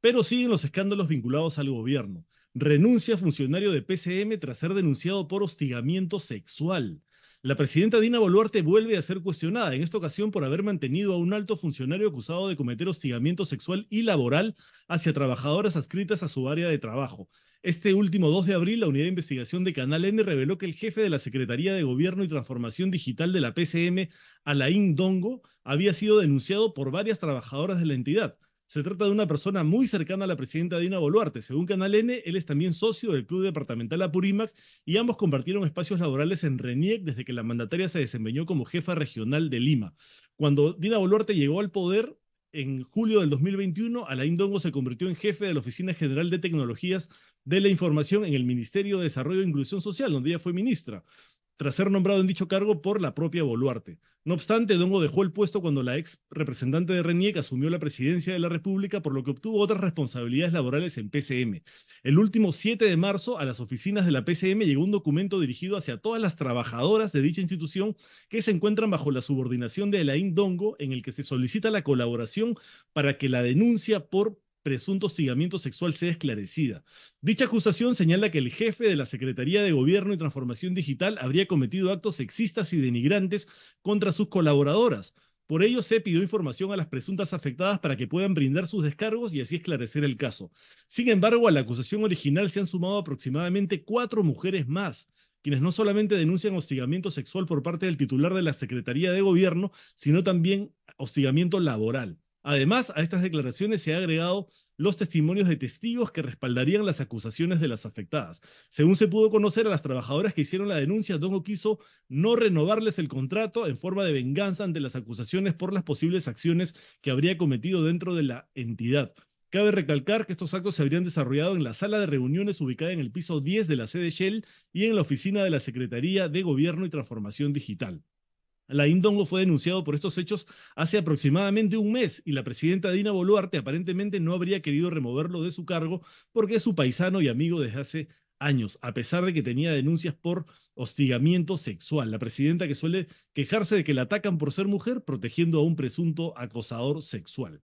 pero siguen los escándalos vinculados al gobierno. Renuncia funcionario de PCM tras ser denunciado por hostigamiento sexual. La presidenta Dina Boluarte vuelve a ser cuestionada, en esta ocasión por haber mantenido a un alto funcionario acusado de cometer hostigamiento sexual y laboral hacia trabajadoras adscritas a su área de trabajo. Este último 2 de abril, la unidad de investigación de Canal N reveló que el jefe de la Secretaría de Gobierno y Transformación Digital de la PCM, Alain Dongo, había sido denunciado por varias trabajadoras de la entidad. Se trata de una persona muy cercana a la presidenta Dina Boluarte. Según Canal N, él es también socio del Club Departamental Apurímac y ambos compartieron espacios laborales en RENIEC desde que la mandataria se desempeñó como jefa regional de Lima. Cuando Dina Boluarte llegó al poder, en julio del 2021, Alain Dongo se convirtió en jefe de la Oficina General de Tecnologías de la Información en el Ministerio de Desarrollo e Inclusión Social, donde ella fue ministra tras ser nombrado en dicho cargo por la propia Boluarte. No obstante, Dongo dejó el puesto cuando la ex representante de RENIEC asumió la presidencia de la República, por lo que obtuvo otras responsabilidades laborales en PCM. El último 7 de marzo, a las oficinas de la PCM llegó un documento dirigido hacia todas las trabajadoras de dicha institución que se encuentran bajo la subordinación de Elaine Dongo, en el que se solicita la colaboración para que la denuncia por presunto hostigamiento sexual sea esclarecida. Dicha acusación señala que el jefe de la Secretaría de Gobierno y Transformación Digital habría cometido actos sexistas y denigrantes contra sus colaboradoras. Por ello, se pidió información a las presuntas afectadas para que puedan brindar sus descargos y así esclarecer el caso. Sin embargo, a la acusación original se han sumado aproximadamente cuatro mujeres más, quienes no solamente denuncian hostigamiento sexual por parte del titular de la Secretaría de Gobierno, sino también hostigamiento laboral. Además, a estas declaraciones se ha agregado los testimonios de testigos que respaldarían las acusaciones de las afectadas. Según se pudo conocer, a las trabajadoras que hicieron la denuncia, Dongo quiso no renovarles el contrato en forma de venganza ante las acusaciones por las posibles acciones que habría cometido dentro de la entidad. Cabe recalcar que estos actos se habrían desarrollado en la sala de reuniones ubicada en el piso 10 de la sede Shell y en la oficina de la Secretaría de Gobierno y Transformación Digital. La indongo fue denunciado por estos hechos hace aproximadamente un mes y la presidenta Dina Boluarte aparentemente no habría querido removerlo de su cargo porque es su paisano y amigo desde hace años, a pesar de que tenía denuncias por hostigamiento sexual. La presidenta que suele quejarse de que la atacan por ser mujer, protegiendo a un presunto acosador sexual.